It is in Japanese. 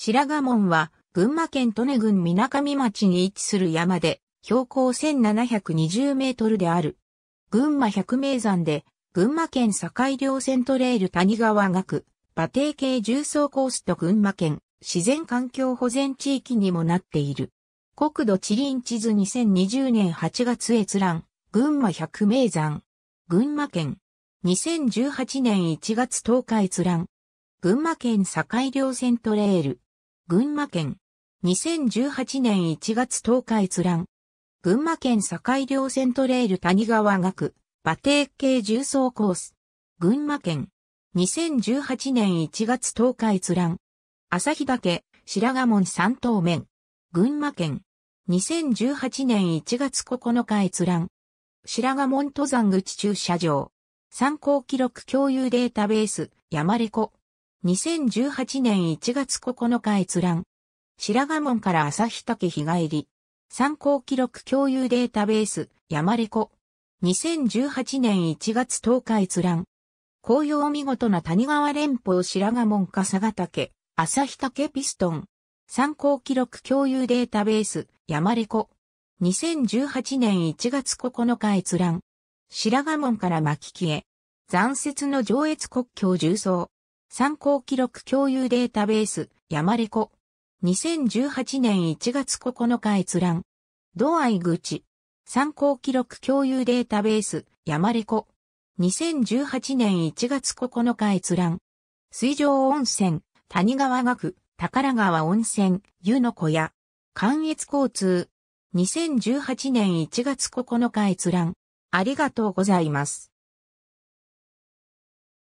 白賀門は、群馬県利根郡水上町に位置する山で、標高1720メートルである。群馬百名山で、群馬県境稜線トレイル谷川学、馬蹄系重層コースと群馬県自然環境保全地域にもなっている。国土地理院地図2020年8月閲覧、群馬百名山。群馬県。2018年1月10日閲覧。群馬県境稜線トレイル。群馬県。2018年1月10日閲覧。群馬県境稜ントレイル谷川学、馬蹄系重装コース。群馬県。2018年1月10日閲覧。日岳、白賀門三等面。群馬県。2018年1月9日閲覧。白賀門登山口駐車場。参考記録共有データベース、山レコ。2018年1月9日閲覧。白髪門から朝日岳日帰り。参考記録共有データベース、山レコ。2018年1月10日閲覧。紅葉見事な谷川連峰白髪門か佐賀岳、朝日岳ピストン。参考記録共有データベース、山レコ。2018年1月9日閲覧。白髪門から巻き消え。残雪の上越国境重層。参考記録共有データベース、ヤマレコ。2018年1月9日閲覧。同愛愚痴。参考記録共有データベース、ヤマレコ。2018年1月9日閲覧。水上温泉、谷川学、宝川温泉、湯の小屋。関越交通。2018年1月9日閲覧。ありがとうございます。